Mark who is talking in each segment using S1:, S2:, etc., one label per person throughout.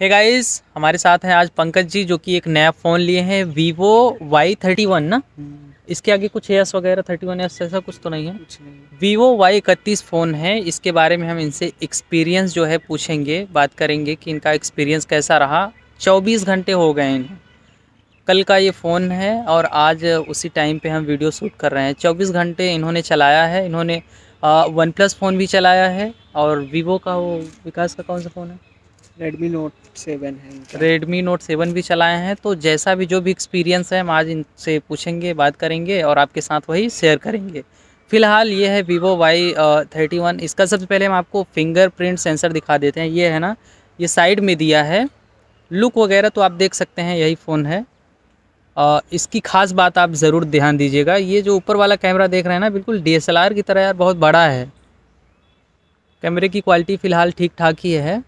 S1: हे hey guys हमारे साथ हैं आज पंकज जी जो कि एक नया फ़ोन लिए हैं वीवो वाई थर्टी वन ना हम्म। इसके आगे कुछ एस वगैरह थर्टी वन एस ऐसा कुछ तो नहीं है वीवो वाई इकतीस फ़ोन है इसके बारे में हम इनसे एक्सपीरियंस जो है पूछेंगे बात करेंगे कि इनका एक्सपीरियंस कैसा रहा चौबीस घंटे हो गए इन्हें कल का ये फ़ोन है और आज उसी टाइम पर हम वीडियो शूट कर रहे हैं चौबीस घंटे इन्होंने चलाया है इन्होंने वन प्लस फ़ोन भी चलाया है और वीवो का वो विकास का कौन सा फ़ोन है रेडमी नोट सेवन है रेडमी नोट सेवन भी चलाए हैं तो जैसा भी जो भी एक्सपीरियंस है हम आज इनसे पूछेंगे बात करेंगे और आपके साथ वही शेयर करेंगे फिलहाल ये है वीवो वाई थर्टी वन इसका सबसे पहले हम आपको फिंगरप्रिंट सेंसर दिखा देते हैं ये है ना ये साइड में दिया है लुक वगैरह तो आप देख सकते हैं यही फ़ोन है और इसकी ख़ास बात आप ज़रूर ध्यान दीजिएगा ये जो ऊपर वाला कैमरा देख रहे हैं ना बिल्कुल डी की तरह यार बहुत बड़ा है कैमरे की क्वालिटी फ़िलहाल ठीक ठाक ही है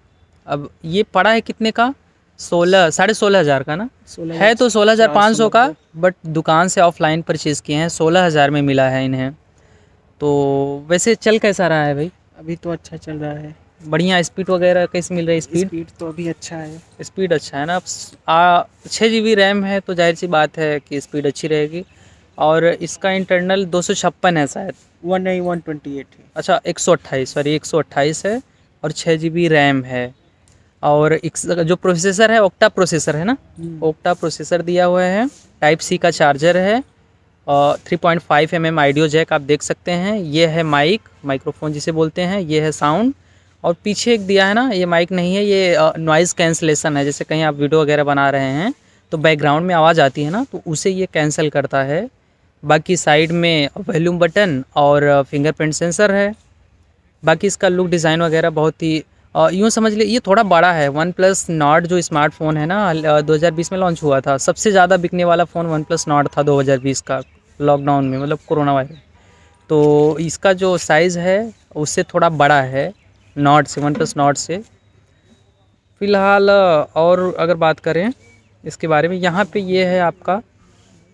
S1: अब ये पड़ा है कितने का सोलह साढ़े सोलह हज़ार का ना सोलह है तो सोलह हज़ार पाँच सौ का बट दुकान से ऑफलाइन परचेज़ किए हैं सोलह हज़ार में मिला है इन्हें तो वैसे चल कैसा रहा है भाई अभी तो अच्छा चल रहा है बढ़िया स्पीड वगैरह कैसे मिल रही है स्पीड स्पीड तो अभी अच्छा है स्पीड अच्छा है ना अब छः जी बी रैम है तो जाहिर सी बात है कि स्पीड अच्छी रहेगी और इसका इंटरनल दो सौ छप्पन है शायद वन नहीं वन ट्वेंटी एट अच्छा एक सौ अट्ठाईस सॉरी एक सौ अट्ठाईस है और छः जी बी रैम है और जो प्रोसेसर है ओक्टा प्रोसेसर है ना हम्म। ओक्टा प्रोसेसर दिया हुआ है टाइप सी का चार्जर है और three point five M M audio jack आप देख सकते हैं ये है माइक माइक्रोफोन जिसे बोलते हैं ये है साउंड और पीछे एक दिया है ना ये माइक नहीं है ये नॉइज़ कैंसलेशन है जैसे कहीं आप वीडियो वगैरह बना रहे हैं तो बैकग्राउंड में आवाज़ आती है ना तो उसे ये कैंसिल करता है बाकी साइड में वॉल्यूम बटन और फिंगरप्रिंट सेंसर है बाकी इसका लुक डिज़ाइन वगैरह बहुत ही यूँ समझ लिए ये थोड़ा बड़ा है वन प्लस नॉट जो स्मार्टफ़ोन है ना 2020 में लॉन्च हुआ था सबसे ज़्यादा बिकने वाला फ़ोन वन प्लस नॉट था 2020 का लॉकडाउन में मतलब कोरोना वायरस तो इसका जो साइज़ है उससे थोड़ा बड़ा है नॉट से वन प्लस नॉट से फ़िलहाल और अगर बात करें इसके बारे में यहाँ पे ये है आपका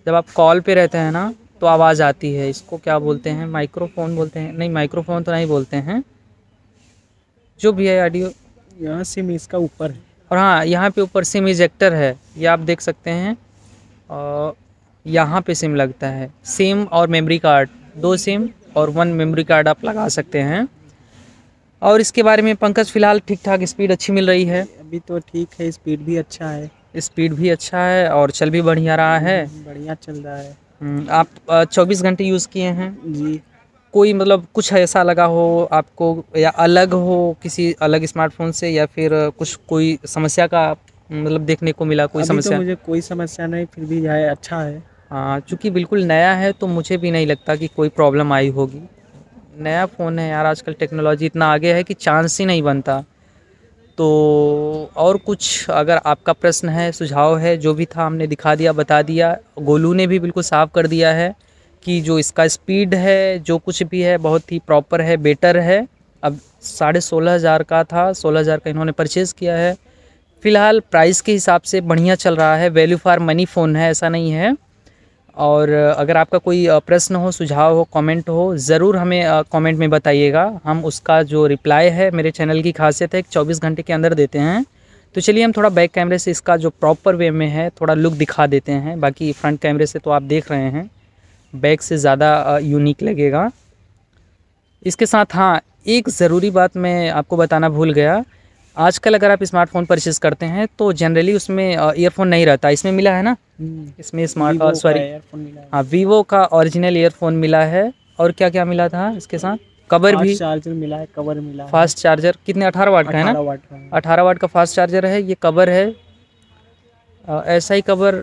S1: जब आप कॉल पे रहते हैं ना तो आवाज़ आती है इसको क्या बोलते हैं माइक्रोफोन बोलते हैं नहीं माइक्रोफोन तो नहीं बोलते हैं जो भी है ऑडियो यहाँ सिम इसका ऊपर है और हाँ यहाँ पे ऊपर सिम इजेक्टर है ये आप देख सकते हैं और यहाँ पे सिम लगता है सिम और मेमोरी कार्ड दो सिम और वन मेमोरी कार्ड आप लगा सकते हैं और इसके बारे में पंकज फिलहाल ठीक ठाक स्पीड अच्छी मिल रही है अभी तो ठीक है स्पीड भी अच्छा है स्पीड भी अच्छा है और चल भी बढ़िया रहा है बढ़िया चल रहा है हम्म, आप चौबीस घंटे यूज़ किए हैं जी कोई मतलब कुछ ऐसा लगा हो आपको या अलग हो किसी अलग स्मार्टफोन से या फिर कुछ कोई समस्या का मतलब देखने को मिला कोई तो समस्या तो मुझे कोई समस्या नहीं फिर भी है अच्छा है हाँ चूँकि बिल्कुल नया है तो मुझे भी नहीं लगता कि कोई प्रॉब्लम आई होगी नया फ़ोन है यार आजकल टेक्नोलॉजी इतना आगे है कि चांस ही नहीं बनता तो और कुछ अगर आपका प्रश्न है सुझाव है जो भी था हमने दिखा दिया बता दिया गोलू ने भी बिल्कुल साफ़ कर दिया है कि जो इसका स्पीड है जो कुछ भी है बहुत ही प्रॉपर है बेटर है अब साढ़े सोलह हज़ार का था सोलह हज़ार का इन्होंने परचेज़ किया है फ़िलहाल प्राइस के हिसाब से बढ़िया चल रहा है वैल्यू फॉर मनी फ़ोन है ऐसा नहीं है और अगर आपका कोई प्रश्न हो सुझाव हो कमेंट हो ज़रूर हमें कमेंट में बताइएगा हम उसका जो रिप्लाई है मेरे चैनल की खासियत है एक चौबीस घंटे के अंदर देते हैं तो चलिए हम थोड़ा बैक कैमरे से इसका जो प्रॉपर वे में है थोड़ा लुक दिखा देते हैं बाकी फ्रंट कैमरे से तो आप देख रहे हैं बैग से ज़्यादा यूनिक लगेगा इसके साथ हाँ एक ज़रूरी बात मैं आपको बताना भूल गया आजकल अगर आप स्मार्टफोन परचेज़ करते हैं तो जनरली उसमें ईयरफोन नहीं रहता इसमें मिला है ना हम्म। इसमें स्मार्ट सॉरी हाँ वीवो का ओरिजिनल ईयरफोन मिला है और क्या क्या मिला था इसके साथ कवर भी चार्जर मिला है कवर मिला फास्ट चार्जर कितने अठारह वाट का है ना अठारह वाट का फास्ट चार्जर है ये कवर है ऐसा ही कवर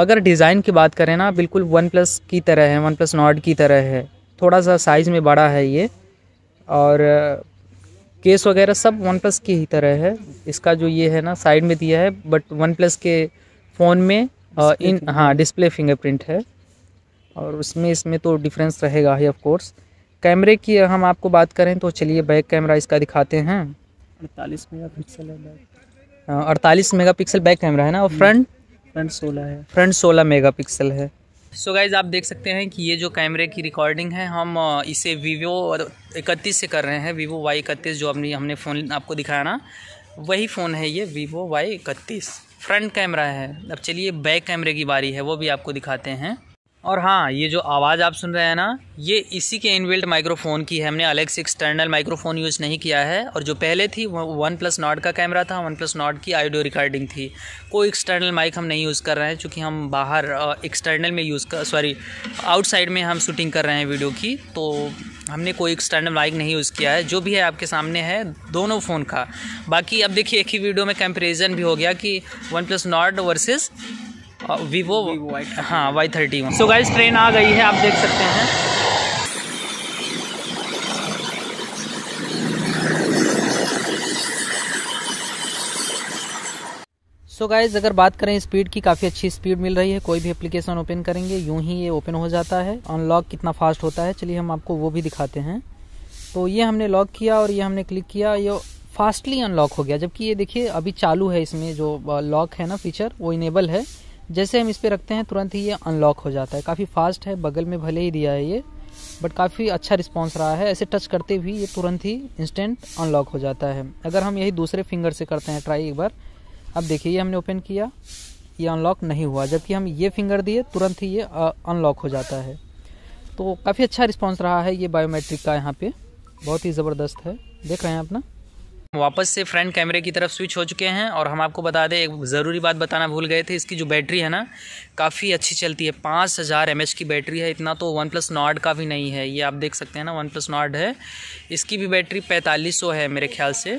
S1: अगर डिज़ाइन की बात करें ना बिल्कुल वन प्लस की तरह है वन प्लस नॉट की तरह है थोड़ा सा साइज़ में बड़ा है ये और केस वगैरह सब वन प्लस की ही तरह है इसका जो ये है ना साइड में दिया है बट वन प्लस के फ़ोन में इन हाँ डिस्प्ले फिंगरप्रिंट है और उसमें इसमें तो डिफरेंस रहेगा ही ऑफकोर्स कैमरे की हम आपको बात करें तो चलिए बैक कैमरा इसका दिखाते हैं अड़तालीस मेगा पिक्सल है बैक अड़तालीस मेगा पिक्सल बैक कैमरा है ना और फ्रंट हम्म। फ्रंट सोलह है फ्रंट सोलह मेगा है सो so गाइज आप देख सकते हैं कि ये जो कैमरे की रिकॉर्डिंग है हम इसे वीवो इकतीस से कर रहे हैं वीवो वाई इकतीस जो अपनी हमने फ़ोन आपको दिखाया ना वही फ़ोन है ये वीवो वाई इकतीस फ्रंट कैमरा है अब चलिए बैक कैमरे की बारी है वो भी आपको दिखाते हैं और हाँ ये जो आवाज़ आप सुन रहे हैं ना ये इसी के इनबिल्ट माइक्रोफ़ोन की है हमने अलग से एक्सटर्नल माइक्रोफ़ोन यूज़ नहीं किया है और जो पहले थी वो वन प्लस नॉट का कैमरा था वन प्लस नॉट की आइडियो रिकॉर्डिंग थी कोई एक्सटर्नल माइक हम नहीं यूज़ कर रहे हैं चूँकि हम बाहर एक्सटर्नल में यूज़ कर सॉरी आउटसाइड में हम शूटिंग कर रहे हैं वीडियो की तो हमने कोई एक्सटर्नल माइक नहीं यूज़ किया है जो भी है आपके सामने है दोनों फ़ोन का बाकी अब देखिए एक ही वीडियो में कंपेरिजन भी हो गया कि One Plus Nord versus Vivo हाँ Y thirty one so guys train आ गई है आप देख सकते हैं सो so गाइज अगर बात करें स्पीड की काफ़ी अच्छी स्पीड मिल रही है कोई भी एप्लीकेशन ओपन करेंगे यूं ही ये ओपन हो जाता है अनलॉक कितना फास्ट होता है चलिए हम आपको वो भी दिखाते हैं तो ये हमने लॉक किया और ये हमने क्लिक किया ये फास्टली अनलॉक हो गया जबकि ये देखिए अभी चालू है इसमें जो लॉक है ना फीचर वो इनेबल है जैसे हम इस पर रखते हैं तुरंत ही ये अनलॉक हो जाता है काफ़ी फास्ट है बगल में भले ही दिया है ये बट काफ़ी अच्छा रिस्पॉन्स रहा है ऐसे टच करते भी ये तुरंत ही इंस्टेंट अनलॉक हो जाता है अगर हम यही दूसरे फिंगर से करते हैं ट्राई एक बार अब देखिए ये हमने ओपन किया ये अनलॉक नहीं हुआ जबकि हम ये फिंगर दिए तुरंत ही ये अनलॉक हो जाता है तो काफ़ी अच्छा रिस्पॉन्स रहा है ये बायोमेट्रिक का यहाँ पे बहुत ही ज़बरदस्त है देख रहे हैं अपना वापस से फ्रंट कैमरे की तरफ स्विच हो चुके हैं और हम आपको बता दें एक ज़रूरी बात बताना भूल गए थे इसकी जो बैटरी है ना काफ़ी अच्छी चलती है पाँच हज़ार एम की बैटरी है इतना तो वन प्लस नॉट का भी नहीं है ये आप देख सकते हैं ना वन प्लस नॉट है इसकी भी बैटरी पैंतालीस है मेरे ख्याल से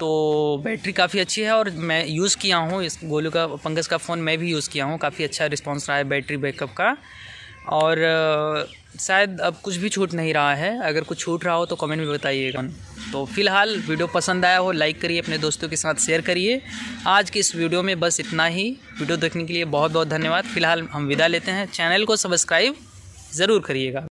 S1: तो बैटरी काफ़ी अच्छी है और मैं यूज़ किया हूँ इस गोलू का पंगस का फ़ोन मैं भी यूज़ किया हूँ काफ़ी अच्छा रिस्पॉन्स रहा है बैटरी बैकअप का और शायद अब कुछ भी छूट नहीं रहा है अगर कुछ छूट रहा हो तो कमेंट में बताइएगा तो फिलहाल वीडियो पसंद आया हो लाइक करिए अपने दोस्तों के साथ शेयर करिए आज की इस वीडियो में बस इतना ही वीडियो देखने के लिए बहुत बहुत धन्यवाद फिलहाल हम विदा लेते हैं चैनल को सब्सक्राइब ज़रूर करिएगा